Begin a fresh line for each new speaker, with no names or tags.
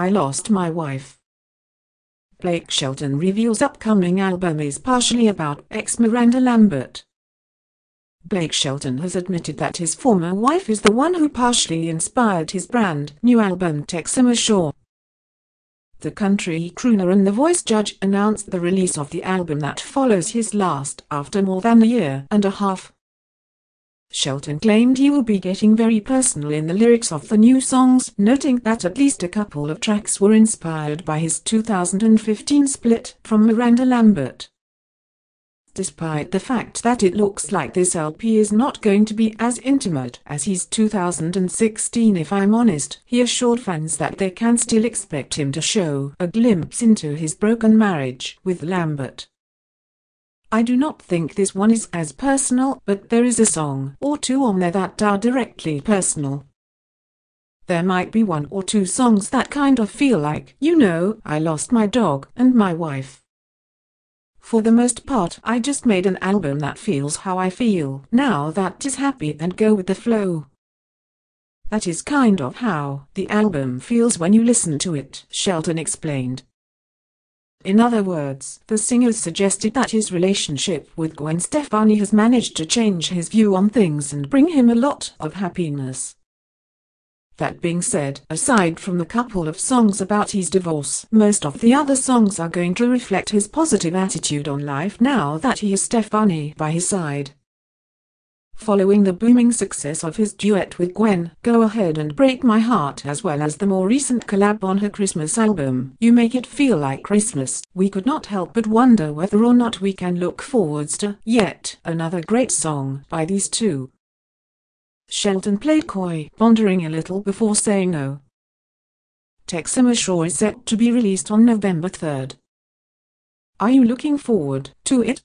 I Lost My Wife. Blake Shelton reveals upcoming album is partially about ex Miranda Lambert. Blake Shelton has admitted that his former wife is the one who partially inspired his brand new album Texima Shore. The country crooner and the voice judge announced the release of the album that follows his last after more than a year and a half. Shelton claimed he will be getting very personal in the lyrics of the new songs, noting that at least a couple of tracks were inspired by his 2015 split from Miranda Lambert. Despite the fact that it looks like this LP is not going to be as intimate as his 2016 if I'm honest, he assured fans that they can still expect him to show a glimpse into his broken marriage with Lambert. I do not think this one is as personal, but there is a song or two on there that are directly personal. There might be one or two songs that kind of feel like, you know, I lost my dog and my wife. For the most part, I just made an album that feels how I feel now that is happy and go with the flow. That is kind of how the album feels when you listen to it, Shelton explained. In other words, the singer suggested that his relationship with Gwen Stefani has managed to change his view on things and bring him a lot of happiness. That being said, aside from the couple of songs about his divorce, most of the other songs are going to reflect his positive attitude on life now that he has Stefani by his side following the booming success of his duet with Gwen. Go Ahead and Break My Heart as well as the more recent collab on her Christmas album, You Make It Feel Like Christmas. We could not help but wonder whether or not we can look forwards to yet another great song by these two. Shelton played coy, pondering a little before saying no. Texima Shore is set to be released on November 3rd. Are you looking forward to it?